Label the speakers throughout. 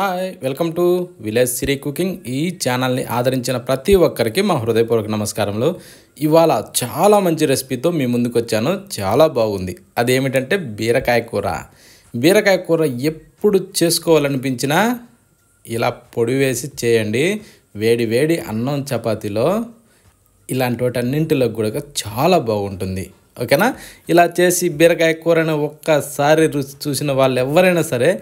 Speaker 1: hi welcome to village Siri cooking ఈ ఛానల్ని ఆదరించిన ప్రతి ఒక్కరికి మా హృదయపూర్వక నమస్కారంలో ఇవాళ చాలా మంచి రెసిపీతో మీ ముందుకు వచ్చాను చాలా బాగుంది అదేమిటంటే బీరకాయ కూర బీరకాయ కూర ఎప్పుడు చేసుకోవాలనిపించినా ఇలా పొడి వేసి చేయండి వేడి వేడి అన్నం చపాతీలో ఇలాంటి అన్నింటిలో కూడా చాలా బాగుంటుంది ఓకేనా ఇలా చేసి బీరకాయ కూరను ఒక్కసారి రుచి చూసిన వాళ్ళు ఎవరైనా సరే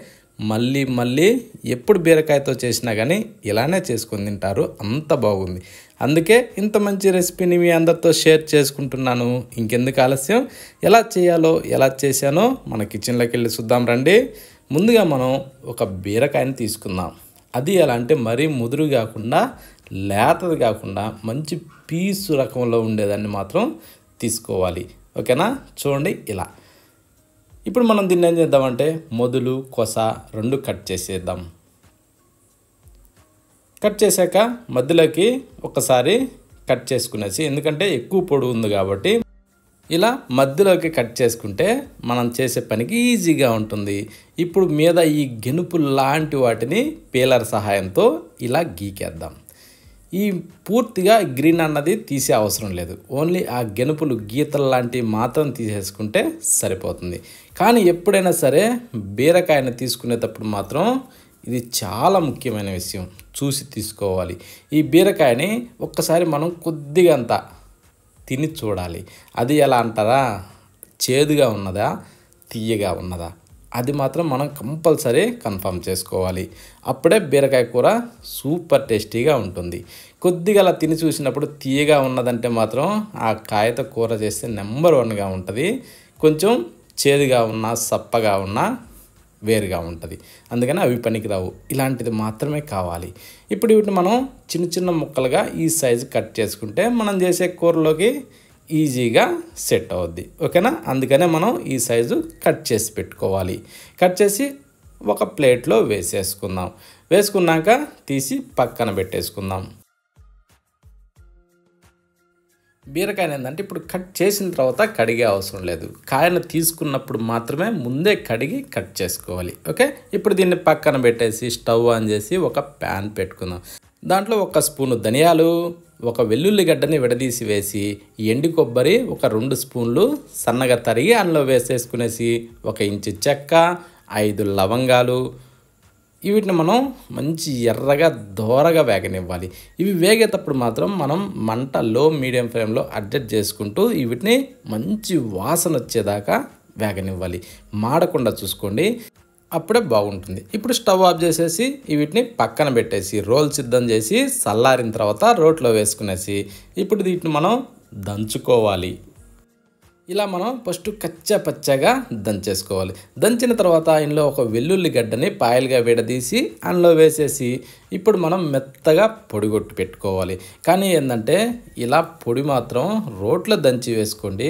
Speaker 1: మళ్ళీ మళ్ళీ ఎప్పుడు బీరకాయతో చేసినా కానీ ఇలానే చేసుకుని తింటారు అంత బాగుంది అందుకే ఇంత మంచి రెసిపీని మీ అందరితో షేర్ చేసుకుంటున్నాను ఇంకెందుకు ఆలస్యం ఎలా చేయాలో ఎలా చేశానో మన కిచెన్లోకి వెళ్ళి చూద్దాం రండి ముందుగా మనం ఒక బీరకాయని తీసుకుందాం అది ఎలా అంటే మరీ ముదురు కాకుండా లేతది కాకుండా మంచి పీసు రకంలో ఉండేదాన్ని మాత్రం తీసుకోవాలి ఓకేనా చూడండి ఇలా ఇప్పుడు మనం దీన్ని ఏం చేద్దామంటే మొదలు కొస రెండు కట్ చేసేద్దాం కట్ చేశాక మధ్యలోకి ఒకసారి కట్ చేసుకునేసి ఎందుకంటే ఎక్కువ పొడుగు ఉంది కాబట్టి ఇలా మధ్యలోకి కట్ చేసుకుంటే మనం చేసే పనికి ఈజీగా ఉంటుంది ఇప్పుడు మీద ఈ గెనుపు లాంటి వాటిని పీలర్ సహాయంతో ఇలా గీకేద్దాం ఈ పూర్తిగా గ్రీన్ అన్నది తీసే అవసరం లేదు ఓన్లీ ఆ గెనుపులు గీతలు లాంటివి మాత్రం తీసేసుకుంటే సరిపోతుంది కానీ ఎప్పుడైనా సరే బీరకాయను తీసుకునేటప్పుడు మాత్రం ఇది చాలా ముఖ్యమైన విషయం చూసి తీసుకోవాలి ఈ బీరకాయని ఒక్కసారి మనం కొద్దిగా తిని చూడాలి అది ఎలా అంటారా చేదుగా ఉన్నదా తీయగా ఉన్నదా అది మాత్రం మనం కంపల్సరీ కన్ఫర్మ్ చేసుకోవాలి అప్పుడే బీరకాయ కూర సూపర్ టేస్టీగా ఉంటుంది కొద్దిగా అలా తిని చూసినప్పుడు తీయగా ఉన్నదంటే మాత్రం ఆ కాయతో కూర చేస్తే నెంబర్ వన్గా ఉంటుంది కొంచెం చేదుగా ఉన్నా సప్పగా ఉన్నా వేరుగా ఉంటుంది అందుకని అవి పనికిరావు ఇలాంటిది మాత్రమే కావాలి ఇప్పుడు వీటిని మనం చిన్న చిన్న ముక్కలుగా ఈ సైజు కట్ చేసుకుంటే మనం చేసే కూరలోకి ఈజీగా సెట్ అవుద్ది ఓకేనా అందుకనే మనం ఈ సైజు కట్ చేసి పెట్టుకోవాలి కట్ చేసి ఒక ప్లేట్లో వేసేసుకుందాం వేసుకున్నాక తీసి పక్కన పెట్టేసుకుందాం బీరకాయ ఏంటంటే ఇప్పుడు కట్ చేసిన తర్వాత కడిగే అవసరం లేదు కాయను తీసుకున్నప్పుడు మాత్రమే ముందే కడిగి కట్ చేసుకోవాలి ఓకే ఇప్పుడు దీన్ని పక్కన పెట్టేసి స్టవ్ ఆన్ చేసి ఒక ప్యాన్ పెట్టుకుందాం దాంట్లో ఒక స్పూను ధనియాలు ఒక వెల్లుల్లి గడ్డని విడదీసి వేసి ఎండి కొబ్బరి ఒక రెండు స్పూన్లు సన్నగా తరిగి అందులో వేసేసుకునేసి ఒక ఇంచు చెక్క ఐదు లవంగాలు వీటిని మనం మంచి ఎర్రగా దోరగా వేగనివ్వాలి ఇవి వేగేటప్పుడు మాత్రం మనం మంట లో మీడియం ఫ్లేమ్లో అడ్జస్ట్ చేసుకుంటూ వీటిని మంచి వాసన వచ్చేదాకా వేగనివ్వాలి మాడకుండా చూసుకోండి అప్పుడే బాగుంటుంది ఇప్పుడు స్టవ్ ఆఫ్ చేసేసి వీటిని పక్కన పెట్టేసి రోల్ సిద్ధం చేసి చల్లారిన తర్వాత రోట్లో వేసుకునేసి ఇప్పుడు వీటిని మనం దంచుకోవాలి ఇలా మనం ఫస్ట్ కచ్చా పచ్చగా దంచేసుకోవాలి దంచిన తర్వాత ఇందులో ఒక వెల్లుల్లి గడ్డని పాయలుగా విడదీసి అందులో వేసేసి ఇప్పుడు మనం మెత్తగా పొడిగొట్టి పెట్టుకోవాలి కానీ ఏంటంటే ఇలా పొడి మాత్రం రోట్లో దంచి వేసుకోండి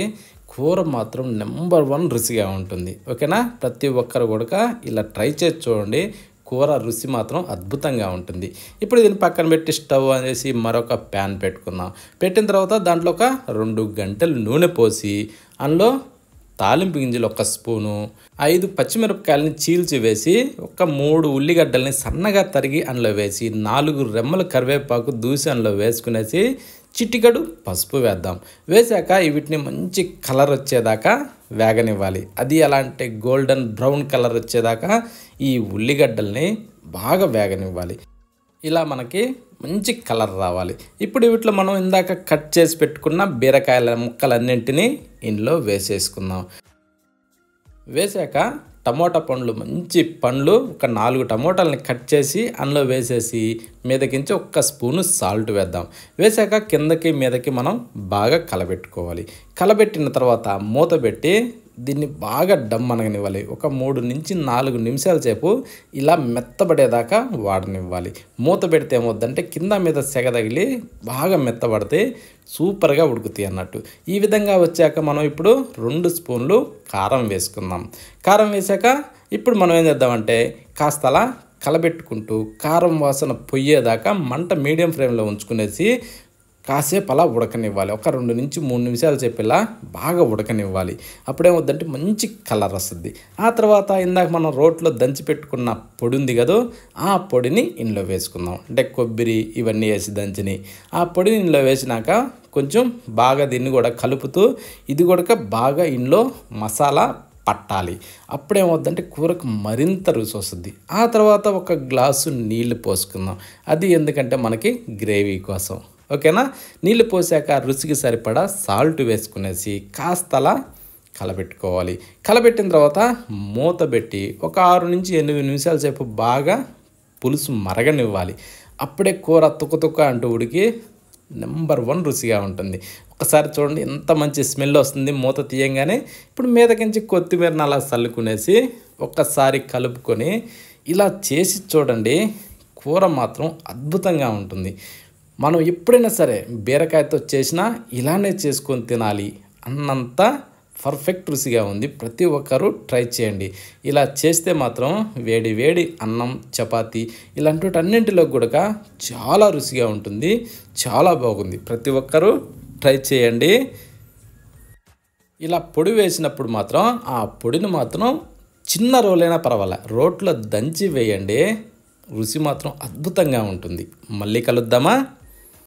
Speaker 1: కూర మాత్రం నెంబర్ వన్ రుచిగా ఉంటుంది ఓకేనా ప్రతి ఒక్కరు కూడక ఇలా ట్రై చేసి చూడండి కూర రుచి మాత్రం అద్భుతంగా ఉంటుంది ఇప్పుడు దీన్ని పక్కన పెట్టి స్టవ్ అనేసి మరొక ప్యాన్ పెట్టుకున్నాం పెట్టిన తర్వాత దాంట్లో ఒక రెండు గంటలు నూనె పోసి అందులో తాలింపు గింజలు ఒక స్పూను ఐదు పచ్చిమిరపకాయలని చీల్చి వేసి ఒక మూడు ఉల్లిగడ్డల్ని సన్నగా తరిగి అందులో వేసి నాలుగు రెమ్మల కరివేపాకు దూసి అందులో వేసుకునేసి చిటికడు పసుపు వేద్దాం వేశాక వీటిని మంచి కలర్ వచ్చేదాకా వేగనివ్వాలి అది ఎలా అంటే గోల్డెన్ బ్రౌన్ కలర్ వచ్చేదాకా ఈ ఉల్లిగడ్డల్ని బాగా వేగనివ్వాలి ఇలా మనకి మంచి కలర్ రావాలి ఇప్పుడు వీటిలో మనం ఇందాక కట్ చేసి పెట్టుకున్న బీరకాయల ముక్కలన్నింటినీ ఇందులో వేసేసుకుందాం వేసాక టమోటా పండ్లు మంచి పండ్లు ఒక నాలుగు టమోటాలని కట్ చేసి అందులో వేసేసి మీదకించి ఒక్క స్పూను సాల్ట్ వేద్దాం వేసాక కిందకి మీదకి మనం బాగా కలబెట్టుకోవాలి కలబెట్టిన తర్వాత మూత పెట్టి దీన్ని బాగా డమ్ అనగనివ్వాలి ఒక మూడు నుంచి నాలుగు నిమిషాల సేపు ఇలా మెత్తబడేదాకా వాడనివ్వాలి మూత పెడితే ఏమవుద్దంటే కింద మీద సెగ తగిలి బాగా మెత్తబడితే సూపర్గా ఉడుకుతాయి అన్నట్టు ఈ విధంగా వచ్చాక మనం ఇప్పుడు రెండు స్పూన్లు కారం వేసుకుందాం కారం వేసాక ఇప్పుడు మనం ఏం చేద్దామంటే కాస్త అలా కలబెట్టుకుంటూ కారం వాసన పొయ్యేదాకా మంట మీడియం ఫ్లేమ్లో ఉంచుకునేసి కాసేపు అలా ఉడకనివ్వాలి ఒక రెండు నుంచి మూడు నిమిషాలు చెప్పేలా బాగా ఉడకనివ్వాలి అప్పుడేమవుద్దంటే మంచి కలర్ వస్తుంది ఆ తర్వాత ఇందాక మనం రోట్లో దంచి పెట్టుకున్న పొడి ఉంది కదో ఆ పొడిని ఇంట్లో వేసుకుందాం అంటే కొబ్బరి ఇవన్నీ వేసి దంచిని ఆ పొడిని ఇంట్లో వేసినాక కొంచెం బాగా దీన్ని కూడా కలుపుతూ ఇది కూడా బాగా ఇంట్లో మసాలా పట్టాలి అప్పుడేమవుద్దంటే కూరకు మరింత రుచి వస్తుంది ఆ తర్వాత ఒక గ్లాసు నీళ్లు పోసుకుందాం అది ఎందుకంటే మనకి గ్రేవీ కోసం ఓకేనా నీళ్ళు పోసాక రుచికి సరిపడా సాల్ట్ వేసుకునేసి కాస్త కలబెట్టుకోవాలి కలబెట్టిన తర్వాత మూత పెట్టి ఒక ఆరు నుంచి ఎనిమిది నిమిషాల సేపు బాగా పులుసు మరగనివ్వాలి అప్పుడే కూర తుక్క తుక్క అంటూ ఉడికి నెంబర్ వన్ రుచిగా ఉంటుంది ఒకసారి చూడండి ఎంత మంచి స్మెల్ వస్తుంది మూత తీయంగానే ఇప్పుడు మీదకించి కొత్తిమీరని అలా చల్లుకునేసి ఒక్కసారి కలుపుకొని ఇలా చేసి చూడండి కూర మాత్రం అద్భుతంగా ఉంటుంది మనం ఎప్పుడైనా సరే బీరకాయతో చేసినా ఇలానే చేసుకొని తినాలి అన్నంత పర్ఫెక్ట్ రుచిగా ఉంది ప్రతి ఒక్కరూ ట్రై చేయండి ఇలా చేస్తే మాత్రం వేడి వేడి అన్నం చపాతి ఇలాంటి అన్నింటిలో కూడా చాలా రుచిగా ఉంటుంది చాలా బాగుంది ప్రతి ఒక్కరూ ట్రై చేయండి ఇలా పొడి వేసినప్పుడు మాత్రం ఆ పొడిని మాత్రం చిన్న రోలైనా పర్వాలే రోట్లో దంచి వేయండి రుచి మాత్రం అద్భుతంగా ఉంటుంది మళ్ళీ కలుద్దామా